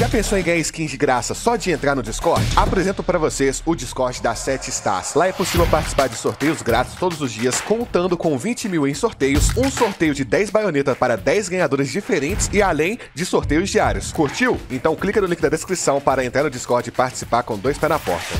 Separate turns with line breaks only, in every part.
Já pensou em ganhar skins de graça só de entrar no Discord? Apresento para vocês o Discord da 7 Stars. Lá é possível participar de sorteios grátis todos os dias, contando com 20 mil em sorteios, um sorteio de 10 baionetas para 10 ganhadores diferentes e além de sorteios diários. Curtiu? Então clica no link da descrição para entrar no Discord e participar com dois pés na porta.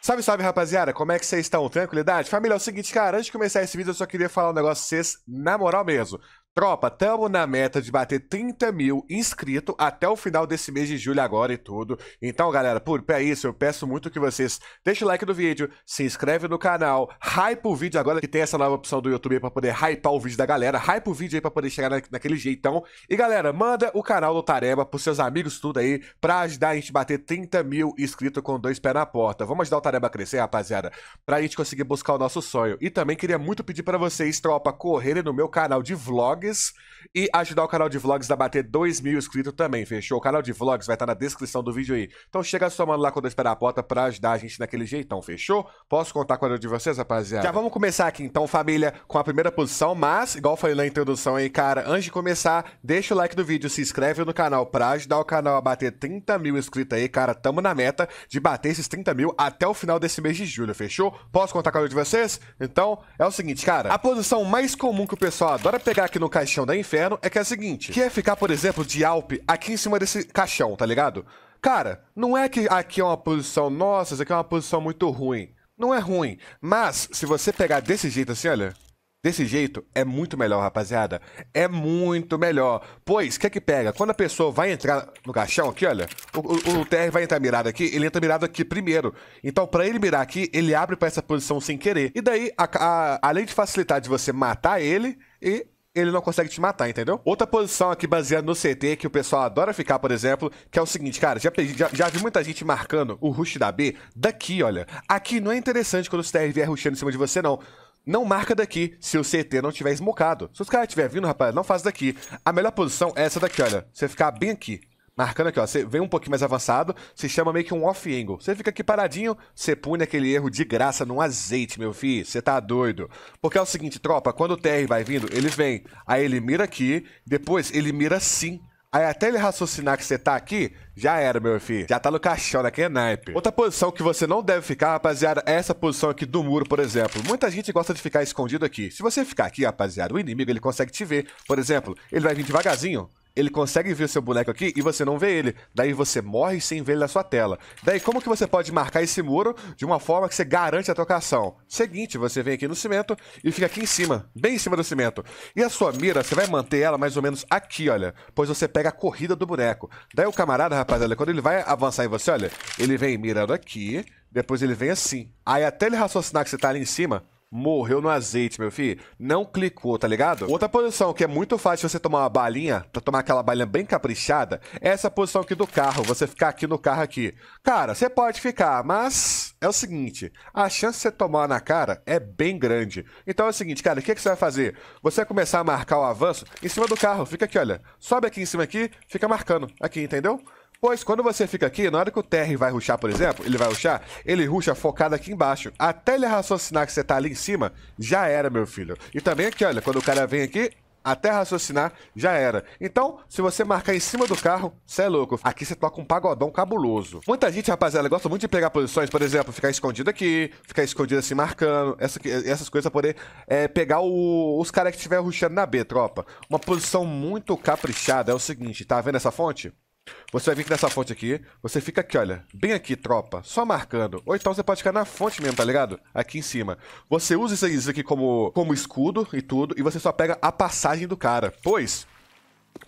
Salve, salve, rapaziada! Como é que vocês estão? Tranquilidade? Família, é o seguinte, cara, antes de começar esse vídeo, eu só queria falar um negócio pra vocês na moral mesmo. Tropa, tamo na meta de bater 30 mil inscritos até o final desse mês de julho agora e tudo. Então, galera, por é isso, eu peço muito que vocês deixem o like no vídeo, se inscreve no canal, hype o vídeo agora que tem essa nova opção do YouTube para poder hypar o vídeo da galera, hype o vídeo aí pra poder chegar na, naquele jeitão. E, galera, manda o canal do Tareba pros seus amigos tudo aí pra ajudar a gente a bater 30 mil inscritos com dois pés na porta. Vamos ajudar o Tareba a crescer, rapaziada, pra gente conseguir buscar o nosso sonho. E também queria muito pedir para vocês, tropa, correrem no meu canal de vlog vlogs e ajudar o canal de vlogs a bater 2 mil inscritos também, fechou? O canal de vlogs vai estar na descrição do vídeo aí. Então chega sua mano lá quando eu esperar a porta pra ajudar a gente naquele jeitão, fechou? Posso contar com a ajuda de vocês, rapaziada? Já vamos começar aqui então, família, com a primeira posição, mas, igual falei na introdução aí, cara, antes de começar, deixa o like do vídeo, se inscreve no canal pra ajudar o canal a bater 30 mil inscritos aí, cara. Tamo na meta de bater esses 30 mil até o final desse mês de julho, fechou? Posso contar com a ajuda de vocês? Então, é o seguinte, cara. A posição mais comum que o pessoal adora pegar aqui no caixão da Inferno é que é a seguinte: que é ficar, por exemplo, de Alpe aqui em cima desse caixão, tá ligado? Cara, não é que aqui é uma posição nossa, isso aqui é uma posição muito ruim. Não é ruim, mas se você pegar desse jeito assim, olha, Desse jeito é muito melhor, rapaziada. É muito melhor. Pois, o que é que pega? Quando a pessoa vai entrar no caixão aqui, olha, o, o, o TR vai entrar mirado aqui, ele entra mirado aqui primeiro. Então, para ele mirar aqui, ele abre para essa posição sem querer. E daí, a, a, além de facilitar de você matar ele, e ele não consegue te matar, entendeu? Outra posição aqui baseada no CT, que o pessoal adora ficar, por exemplo, que é o seguinte, cara, já, já, já vi muita gente marcando o rush da B daqui, olha. Aqui não é interessante quando o CTR vier rushando em cima de você, não. Não marca daqui se o CT não tiver esmocado. Se os caras estiverem vindo, rapaz, não faz daqui. A melhor posição é essa daqui, olha. Você ficar bem aqui marcando aqui, ó. Você vem um pouquinho mais avançado, se chama meio que um off-angle. Você fica aqui paradinho, você pune aquele erro de graça num azeite, meu filho. Você tá doido. Porque é o seguinte, tropa, quando o TR vai vindo, ele vem. Aí ele mira aqui, depois ele mira sim. Aí até ele raciocinar que você tá aqui, já era, meu filho. Já tá no caixão né? é naipe. Outra posição que você não deve ficar, rapaziada, é essa posição aqui do muro, por exemplo. Muita gente gosta de ficar escondido aqui. Se você ficar aqui, rapaziada, o inimigo ele consegue te ver. Por exemplo, ele vai vir devagarzinho ele consegue ver o seu boneco aqui e você não vê ele. Daí você morre sem ver ele na sua tela. Daí como que você pode marcar esse muro de uma forma que você garante a trocação? Seguinte, você vem aqui no cimento e fica aqui em cima, bem em cima do cimento. E a sua mira, você vai manter ela mais ou menos aqui, olha. Pois você pega a corrida do boneco. Daí o camarada, rapaziada, quando ele vai avançar em você, olha, ele vem mirando aqui, depois ele vem assim. Aí até ele raciocinar que você tá ali em cima, morreu no azeite, meu filho. Não clicou, tá ligado? Outra posição que é muito fácil você tomar uma balinha, pra tomar aquela balinha bem caprichada, é essa posição aqui do carro, você ficar aqui no carro aqui. Cara, você pode ficar, mas é o seguinte, a chance de você tomar na cara é bem grande. Então é o seguinte, cara, o que, que você vai fazer? Você vai começar a marcar o avanço em cima do carro, fica aqui, olha. Sobe aqui em cima aqui, fica marcando aqui, entendeu? Pois quando você fica aqui, na hora que o TR vai ruxar, por exemplo, ele vai ruxar, ele ruxa focado aqui embaixo. Até ele raciocinar que você tá ali em cima, já era, meu filho. E também aqui, olha, quando o cara vem aqui, até raciocinar, já era. Então, se você marcar em cima do carro, você é louco. Aqui você toca um pagodão cabuloso. Muita gente, rapaziada, gosta muito de pegar posições, por exemplo, ficar escondido aqui, ficar escondido assim, marcando, essa, essas coisas pra poder é, pegar o, os caras que estiver ruxando na B, tropa. Uma posição muito caprichada é o seguinte, tá vendo essa fonte? Você vai vir aqui nessa fonte aqui, você fica aqui, olha, bem aqui, tropa, só marcando. Ou então você pode ficar na fonte mesmo, tá ligado? Aqui em cima. Você usa isso aqui como, como escudo e tudo, e você só pega a passagem do cara. Pois,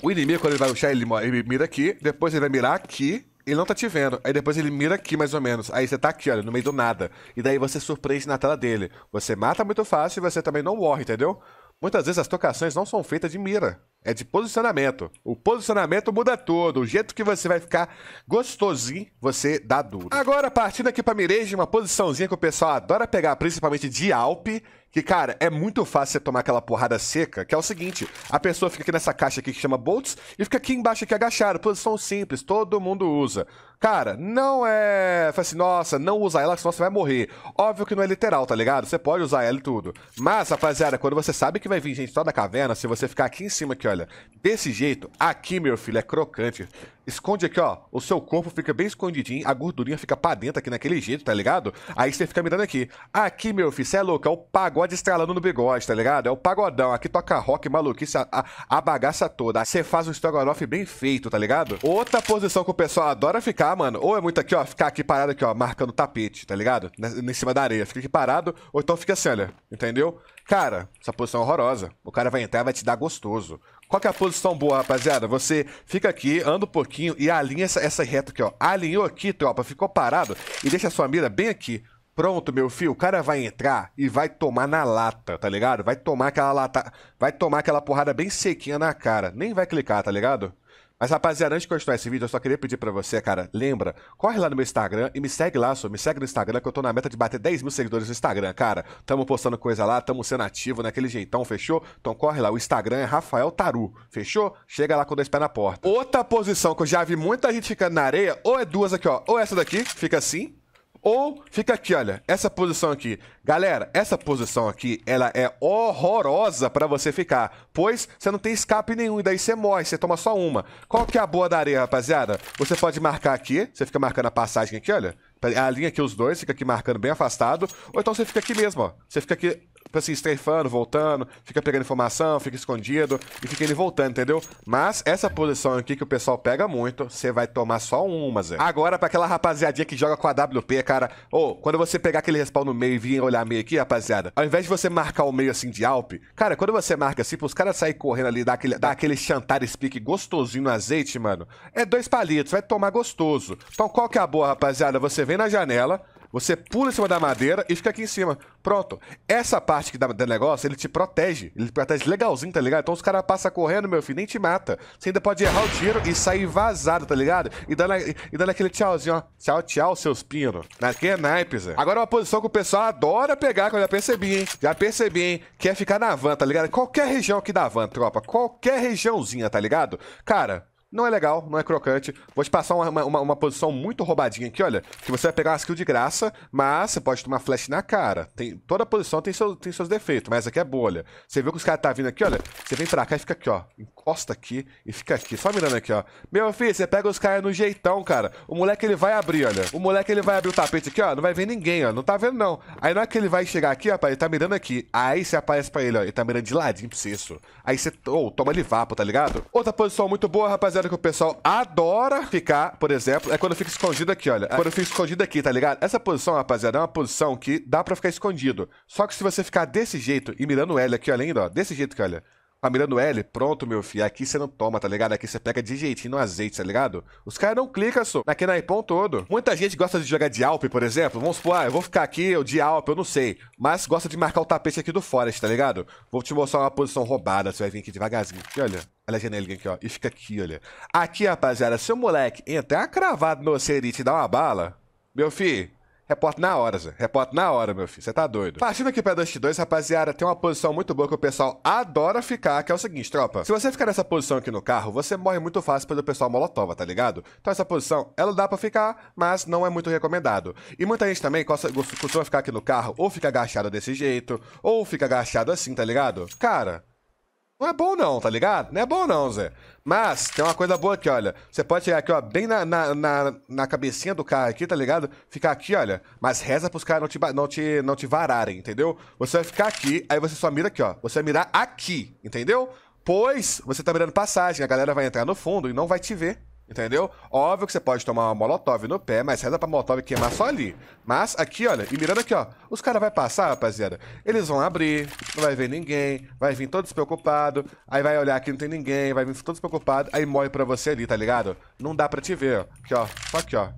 o inimigo, quando ele vai lutar, ele, ele mira aqui, depois ele vai mirar aqui, ele não tá te vendo. Aí depois ele mira aqui, mais ou menos. Aí você tá aqui, olha, no meio do nada. E daí você surpreende na tela dele. Você mata muito fácil e você também não morre, entendeu? Muitas vezes as tocações não são feitas de mira. É de posicionamento. O posicionamento muda tudo. O jeito que você vai ficar gostosinho, você dá duro. Agora, partindo aqui pra mirege, uma posiçãozinha que o pessoal adora pegar, principalmente de Alpe. Que, cara, é muito fácil você tomar aquela porrada seca, que é o seguinte, a pessoa fica aqui nessa caixa aqui que chama bolts e fica aqui embaixo aqui agachado, posição simples, todo mundo usa. Cara, não é... Fala assim, nossa, não usa ela, senão você vai morrer. Óbvio que não é literal, tá ligado? Você pode usar ela e tudo. Mas, rapaziada, quando você sabe que vai vir gente só da caverna, se você ficar aqui em cima aqui, ó, Olha, desse jeito, aqui, meu filho, é crocante esconde aqui, ó. O seu corpo fica bem escondidinho, a gordurinha fica pra dentro aqui naquele jeito, tá ligado? Aí você fica mirando aqui. Aqui, meu filho, você é louco, é o pagode estralando no bigode, tá ligado? É o pagodão. Aqui toca rock, maluquice, a, a, a bagaça toda. você faz um estrogonofe bem feito, tá ligado? Outra posição que o pessoal adora ficar, mano, ou é muito aqui, ó, ficar aqui parado aqui, ó, marcando tapete, tá ligado? Né, em cima da areia. Fica aqui parado, ou então fica assim, olha, entendeu? Cara, essa posição é horrorosa. O cara vai entrar, vai te dar gostoso. Qual que é a posição boa, rapaziada? Você fica aqui, anda um pouquinho, pouquinho e alinha essa, essa reta aqui, ó. Alinhou aqui, tropa, ficou parado e deixa a sua mira bem aqui. Pronto, meu filho, o cara vai entrar e vai tomar na lata, tá ligado? Vai tomar aquela lata, vai tomar aquela porrada bem sequinha na cara. Nem vai clicar, tá ligado? Mas, rapaziada, antes de continuar esse vídeo, eu só queria pedir pra você, cara, lembra, corre lá no meu Instagram e me segue lá, só me segue no Instagram, que eu tô na meta de bater 10 mil seguidores no Instagram, cara. Tamo postando coisa lá, tamo sendo ativo naquele né, jeitão, fechou? Então corre lá, o Instagram é Rafael Taru, fechou? Chega lá com dois pés na porta. Outra posição que eu já vi muita gente ficando na areia, ou é duas aqui, ó, ou é essa daqui, fica assim, ou fica aqui, olha, essa posição aqui. Galera, essa posição aqui, ela é horrorosa para você ficar, pois você não tem escape nenhum e daí você morre, você toma só uma. Qual que é a boa da areia, rapaziada? Você pode marcar aqui, você fica marcando a passagem aqui, olha. A linha aqui, os dois, fica aqui marcando bem afastado. Ou então você fica aqui mesmo, ó. Você fica aqui Tipo assim, strafando, voltando, fica pegando informação, fica escondido e fica ele voltando, entendeu? Mas essa posição aqui que o pessoal pega muito, você vai tomar só uma, Zé. Agora, pra aquela rapaziadinha que joga com a WP, cara, ou oh, quando você pegar aquele respawn no meio e vir olhar meio aqui, rapaziada, ao invés de você marcar o meio assim de Alp, cara, quando você marca assim, pros caras saírem correndo ali, dar aquele, dar aquele chantar speak gostosinho no azeite, mano, é dois palitos, vai tomar gostoso. Então qual que é a boa, rapaziada? Você vem na janela, você pula em cima da madeira e fica aqui em cima. Pronto. Essa parte que dá do negócio, ele te protege. Ele protege legalzinho, tá ligado? Então os caras passam correndo, meu filho, nem te mata. Você ainda pode errar o tiro e sair vazado, tá ligado? E dando, e dando aquele tchauzinho, ó. Tchau, tchau, seus pinos. Aqui é naipe, Zé. Agora é uma posição que o pessoal adora pegar, que eu já percebi, hein? Já percebi, hein? Que é ficar na van, tá ligado? Qualquer região aqui da van, tropa. Qualquer regiãozinha, tá ligado? Cara... Não é legal, não é crocante. Vou te passar uma, uma, uma, posição muito roubadinha aqui, olha. Que você vai pegar uma skill de graça, mas você pode tomar flash na cara. Tem, toda posição tem, seu, tem seus defeitos, mas aqui é bolha. Você viu que os caras tá vindo aqui, olha. Você vem pra cá e fica aqui, ó. Encosta aqui e fica aqui. Só mirando aqui, ó. Meu filho, você pega os caras no jeitão, cara. O moleque, ele vai abrir, olha. O moleque, ele vai abrir o tapete aqui, ó. Não vai ver ninguém, ó. Não tá vendo, não. Aí na hora que ele vai chegar aqui, ó, ele tá mirando aqui. Aí você aparece pra ele, ó. Ele tá mirando de ladinho pra isso. Aí você... Oh, toma ele vapo, tá ligado? Outra posição muito boa, rapaz rapaziada que o pessoal adora ficar, por exemplo, é quando fica escondido aqui, olha. Quando é quando fica escondido aqui, tá ligado? Essa posição, rapaziada, é uma posição que dá pra ficar escondido. Só que se você ficar desse jeito e mirando o L aqui, olha ainda, ó. Desse jeito aqui, olha. Tá mirando L, pronto, meu filho. Aqui você não toma, tá ligado? Aqui você pega de jeitinho no azeite, tá ligado? Os caras não clicam, só. Aqui Naquele naipão todo. Muita gente gosta de jogar de Alp, por exemplo. Vamos supor, ah, eu vou ficar aqui, eu de Alp, eu não sei. Mas gosta de marcar o tapete aqui do Forest, tá ligado? Vou te mostrar uma posição roubada. Você vai vir aqui devagarzinho. Aqui, olha. Olha a janelinha aqui, ó. E fica aqui, olha. Aqui, rapaziada, seu moleque entrar é cravado no Cerite e dar uma bala, meu filho, Repórter na hora, Zé. Repórter na hora, meu filho. Você tá doido. Partindo aqui pra Dust 2, rapaziada, tem uma posição muito boa que o pessoal adora ficar, que é o seguinte, tropa. Se você ficar nessa posição aqui no carro, você morre muito fácil pelo pessoal molotova, tá ligado? Então essa posição, ela dá pra ficar, mas não é muito recomendado. E muita gente também costuma ficar aqui no carro, ou fica agachado desse jeito, ou fica agachado assim, tá ligado? Cara... Não é bom não, tá ligado? Não é bom não, Zé. Mas tem uma coisa boa aqui, olha. Você pode chegar aqui, ó, bem na, na, na, na cabecinha do cara aqui, tá ligado? Ficar aqui, olha. Mas reza pros caras não te, não, te, não te vararem, entendeu? Você vai ficar aqui, aí você só mira aqui, ó. Você vai mirar aqui, entendeu? Pois você tá mirando passagem, a galera vai entrar no fundo e não vai te ver. Entendeu? Óbvio que você pode tomar uma molotov no pé, mas reza pra molotov queimar só ali. Mas aqui, olha, e mirando aqui, ó. Os caras vão passar, rapaziada. Eles vão abrir, não vai ver ninguém, vai vir todo despreocupado. Aí vai olhar que não tem ninguém, vai vir todo despreocupado. Aí morre pra você ali, tá ligado? Não dá pra te ver, ó. Aqui, ó. Só aqui, ó.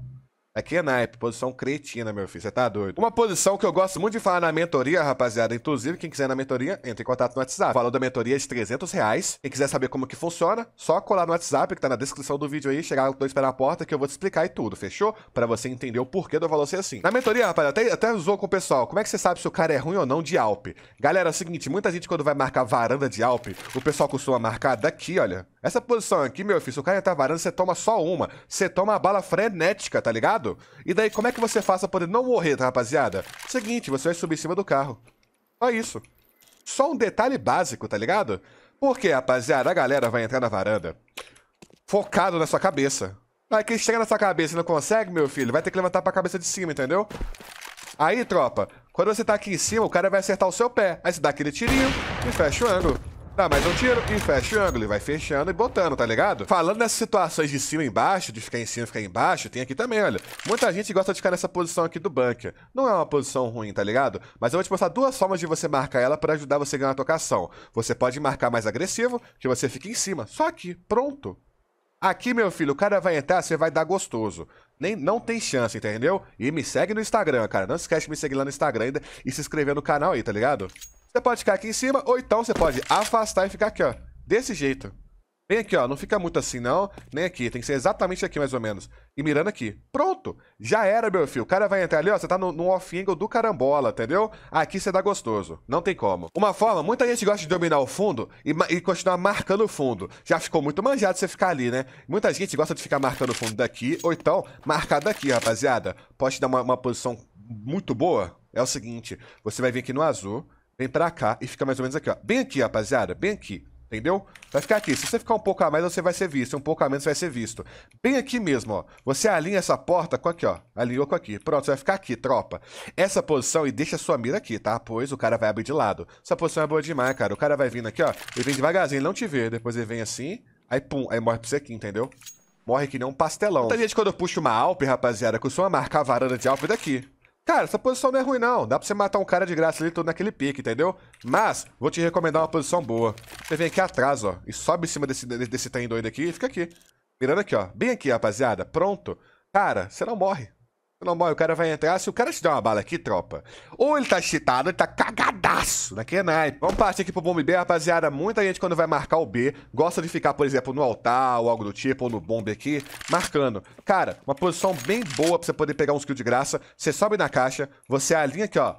Aqui é naipe, posição cretina, meu filho. Você tá doido. Uma posição que eu gosto muito de falar na mentoria, rapaziada. Inclusive, quem quiser na mentoria, entre em contato no WhatsApp. O valor da mentoria é de 300 reais. Quem quiser saber como que funciona, só colar no WhatsApp, que tá na descrição do vídeo aí, chegar dois na porta, que eu vou te explicar e tudo, fechou? Pra você entender o porquê do valor ser assim. Na mentoria, rapaziada, até, até zoou com o pessoal. Como é que você sabe se o cara é ruim ou não de Alpe? Galera, é o seguinte, muita gente quando vai marcar varanda de Alpe, o pessoal costuma marcar daqui, olha. Essa posição aqui, meu filho, se o cara entrar varanda, você toma só uma. Você toma a bala frenética, tá ligado? E daí, como é que você faz pra poder não morrer, tá, rapaziada? Seguinte, você vai subir em cima do carro. Só isso. Só um detalhe básico, tá ligado? Porque, rapaziada, a galera vai entrar na varanda focado na sua cabeça. Aí quem chega na sua cabeça e não consegue, meu filho, vai ter que levantar pra cabeça de cima, entendeu? Aí, tropa, quando você tá aqui em cima, o cara vai acertar o seu pé. Aí você dá aquele tirinho e fecha o ângulo. Dá mais um tiro e fecha o ângulo. E vai fechando e botando, tá ligado? Falando nessas situações de cima e embaixo, de ficar em cima e ficar embaixo, tem aqui também, olha. Muita gente gosta de ficar nessa posição aqui do bunker. Não é uma posição ruim, tá ligado? Mas eu vou te mostrar duas formas de você marcar ela para ajudar você a ganhar a tocação. Você pode marcar mais agressivo, que você fica em cima. Só aqui, pronto. Aqui, meu filho, o cara vai entrar, você vai dar gostoso. Nem, não tem chance, entendeu? E me segue no Instagram, cara. Não esquece de me seguir lá no Instagram ainda e se inscrever no canal aí, tá ligado? Você pode ficar aqui em cima, ou então você pode afastar e ficar aqui, ó. Desse jeito. Vem aqui, ó. Não fica muito assim, não. Nem aqui. Tem que ser exatamente aqui, mais ou menos. E mirando aqui. Pronto. Já era, meu filho. O cara vai entrar ali, ó. Você tá no, no off-angle do carambola, entendeu? Aqui você dá gostoso. Não tem como. Uma forma, muita gente gosta de dominar o fundo e, e continuar marcando o fundo. Já ficou muito manjado você ficar ali, né? Muita gente gosta de ficar marcando o fundo daqui, ou então marcar daqui, rapaziada. Pode dar uma, uma posição muito boa. É o seguinte, você vai vir aqui no azul, vem pra cá e fica mais ou menos aqui, ó. Bem aqui, rapaziada, bem aqui. Entendeu? Vai ficar aqui. Se você ficar um pouco a mais, você vai ser visto. Um pouco a menos, você vai ser visto. Bem aqui mesmo, ó. Você alinha essa porta com aqui, ó. Alinhou com aqui. Pronto, você vai ficar aqui, tropa. Essa posição e deixa a sua mira aqui, tá? Pois o cara vai abrir de lado. Essa posição é boa demais, cara. O cara vai vindo aqui, ó. Ele vem devagarzinho, ele não te vê. Depois ele vem assim. Aí, pum. Aí morre pra você aqui, entendeu? Morre que nem um pastelão. Outra gente, quando eu puxo uma Alpe, rapaziada, costuma marcar a varanda de Alpe daqui. Cara, essa posição não é ruim, não. Dá pra você matar um cara de graça ali todo naquele pique, entendeu? Mas, vou te recomendar uma posição boa. Você vem aqui atrás, ó, e sobe em cima desse, desse trem doido aqui e fica aqui. Mirando aqui, ó. Bem aqui, rapaziada. Pronto. Cara, você não morre não Normal, o cara vai entrar. Se o cara te der uma bala aqui, tropa, ou ele tá cheatado, ele tá cagadaço naquele né, é naipe. Vamos partir aqui pro bomb B, rapaziada. Muita gente, quando vai marcar o B, gosta de ficar, por exemplo, no altar ou algo do tipo, ou no bomb aqui, marcando. Cara, uma posição bem boa pra você poder pegar uns kills de graça. Você sobe na caixa, você alinha aqui, ó.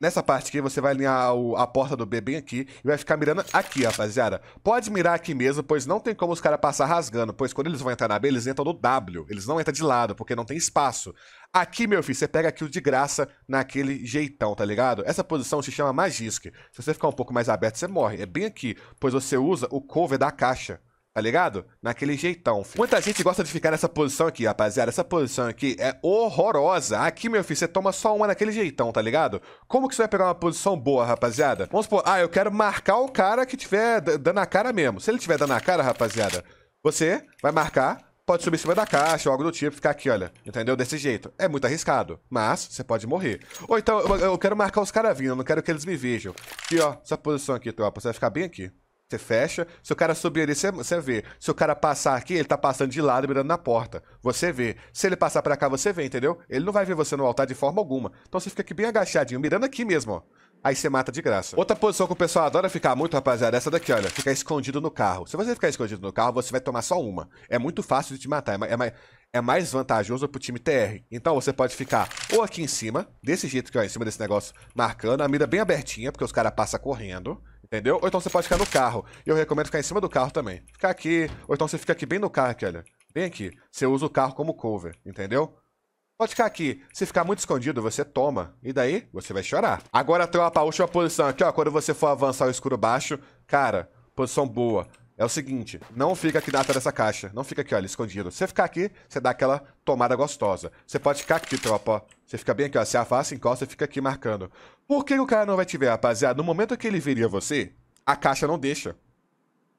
Nessa parte aqui, você vai alinhar o, a porta do B bem aqui e vai ficar mirando aqui, rapaziada. Pode mirar aqui mesmo, pois não tem como os caras passar rasgando, pois quando eles vão entrar na B, eles entram no W. Eles não entram de lado, porque não tem espaço. Aqui, meu filho, você pega aquilo de graça naquele jeitão, tá ligado? Essa posição se chama Magisk. Se você ficar um pouco mais aberto, você morre. É bem aqui, pois você usa o cover da caixa tá ligado? Naquele jeitão, filho. Muita gente gosta de ficar nessa posição aqui, rapaziada. Essa posição aqui é horrorosa. Aqui, meu filho, você toma só uma naquele jeitão, tá ligado? Como que você vai pegar uma posição boa, rapaziada? Vamos supor, ah, eu quero marcar o cara que tiver dando a cara mesmo. Se ele tiver dando a cara, rapaziada, você vai marcar pode subir em cima da caixa ou algo do tipo, ficar aqui, olha. Entendeu? Desse jeito. É muito arriscado, mas você pode morrer. Ou então, eu, eu quero marcar os caras vindo, não quero que eles me vejam. Aqui, ó, essa posição aqui, tropa, você vai ficar bem aqui você fecha. Se o cara subir ali, você, vê. Se o cara passar aqui, ele tá passando de lado, mirando na porta. Você vê. Se ele passar para cá, você vê, entendeu? Ele não vai ver você no altar de forma alguma. Então você fica aqui bem agachadinho, mirando aqui mesmo, ó. Aí você mata de graça. Outra posição que o pessoal adora ficar muito, rapaziada, é essa daqui, olha. Ficar escondido no carro. Se você ficar escondido no carro, você vai tomar só uma. É muito fácil de te matar. É, mais, é, é mais vantajoso pro time TR. Então você pode ficar ou aqui em cima, desse jeito que ó, é em cima desse negócio, marcando a mira bem abertinha, porque os caras passam correndo. Entendeu? Ou então você pode ficar no carro. E eu recomendo ficar em cima do carro também. Ficar aqui, ou então você fica aqui bem no carro aqui, olha. Bem aqui. Você usa o carro como cover, entendeu? Pode ficar aqui. Se ficar muito escondido, você toma. E daí, você vai chorar. Agora tem a última posição aqui, ó. Quando você for avançar o escuro baixo, cara, posição boa é o seguinte, não fica aqui dentro dessa caixa. Não fica aqui, olha, escondido. Se você ficar aqui, você dá aquela tomada gostosa. Você pode ficar aqui, tropa. Você fica bem aqui, ó. Se afasta, encosta e fica aqui marcando. Por que o cara não vai te ver, rapaziada? No momento que ele viria você, a caixa não deixa.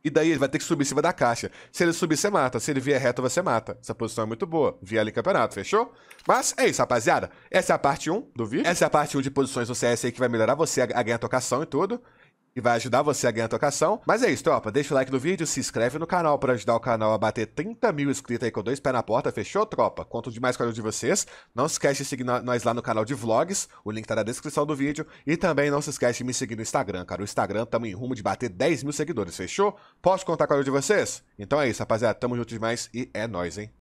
E daí ele vai ter que subir em cima da caixa. Se ele subir, você mata. Se ele vier reto, você mata. Essa posição é muito boa. Via ali campeonato, fechou? Mas é isso, rapaziada. Essa é a parte 1 do vídeo. Essa é a parte 1 de posições do CS aí que vai melhorar você a ganhar tocação e tudo. E vai ajudar você a ganhar a tocação. Mas é isso, tropa. Deixa o like no vídeo, se inscreve no canal para ajudar o canal a bater 30 mil inscritos aí com dois pés na porta. Fechou, tropa? Conto demais com a ajuda de vocês. Não se esquece de seguir nós lá no canal de vlogs. O link tá na descrição do vídeo. E também não se esquece de me seguir no Instagram, cara. O Instagram tamo em rumo de bater 10 mil seguidores, fechou? Posso contar com a ajuda de vocês? Então é isso, rapaziada. Tamo junto demais e é nóis, hein?